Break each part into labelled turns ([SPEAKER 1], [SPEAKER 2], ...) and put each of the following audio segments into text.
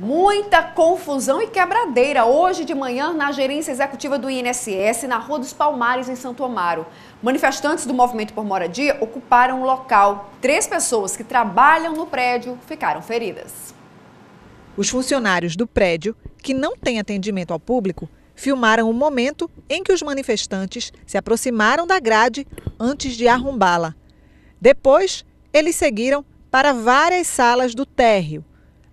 [SPEAKER 1] Muita confusão e quebradeira hoje de manhã na gerência executiva do INSS, na Rua dos Palmares, em Santo Amaro. Manifestantes do Movimento por Moradia ocuparam o local. Três pessoas que trabalham no prédio ficaram feridas.
[SPEAKER 2] Os funcionários do prédio, que não têm atendimento ao público, filmaram o momento em que os manifestantes se aproximaram da grade antes de arrombá-la. Depois, eles seguiram para várias salas do térreo.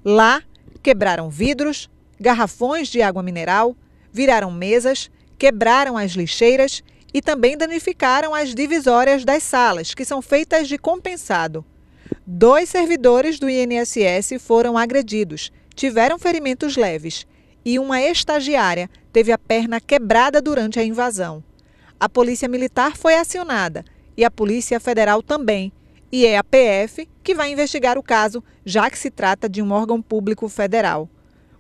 [SPEAKER 2] Lá, Quebraram vidros, garrafões de água mineral, viraram mesas, quebraram as lixeiras e também danificaram as divisórias das salas, que são feitas de compensado. Dois servidores do INSS foram agredidos, tiveram ferimentos leves e uma estagiária teve a perna quebrada durante a invasão. A Polícia Militar foi acionada e a Polícia Federal também e é a PF que vai investigar o caso, já que se trata de um órgão público federal.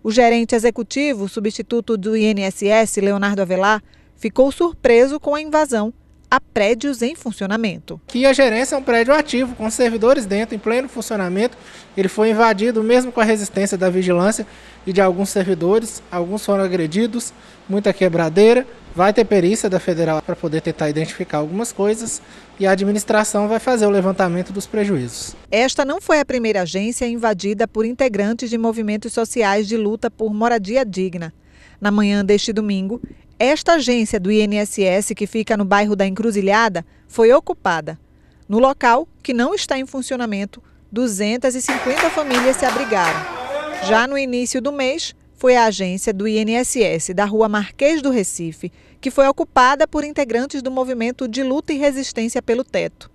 [SPEAKER 2] O gerente executivo, substituto do INSS, Leonardo Avelar, ficou surpreso com a invasão a prédios em funcionamento. Que a gerência é um
[SPEAKER 3] prédio ativo, com servidores dentro, em pleno funcionamento. Ele foi invadido mesmo com a resistência da vigilância e de alguns servidores. Alguns foram agredidos, muita quebradeira. Vai ter perícia da federal para poder tentar identificar algumas coisas e a administração vai fazer o
[SPEAKER 2] levantamento dos prejuízos. Esta não foi a primeira agência invadida por integrantes de movimentos sociais de luta por moradia digna. Na manhã deste domingo, esta agência do INSS, que fica no bairro da Encruzilhada, foi ocupada. No local, que não está em funcionamento, 250 famílias se abrigaram. Já no início do mês, foi a agência do INSS da Rua Marquês do Recife, que foi ocupada por integrantes do movimento de luta e resistência pelo teto.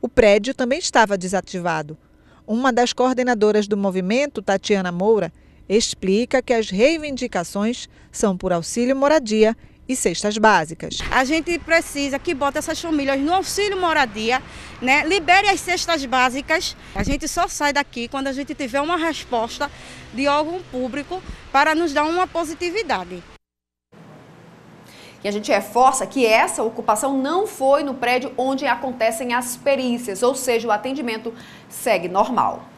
[SPEAKER 2] O prédio também estava desativado. Uma das coordenadoras do movimento, Tatiana Moura, explica que as reivindicações são por auxílio moradia e cestas básicas.
[SPEAKER 4] A gente precisa que bota essas famílias no auxílio moradia, né? libere as cestas básicas. A gente só sai daqui quando a gente tiver uma resposta
[SPEAKER 1] de algum público para nos dar uma positividade. E a gente reforça que essa ocupação não foi no prédio onde acontecem as perícias, ou seja, o atendimento segue normal.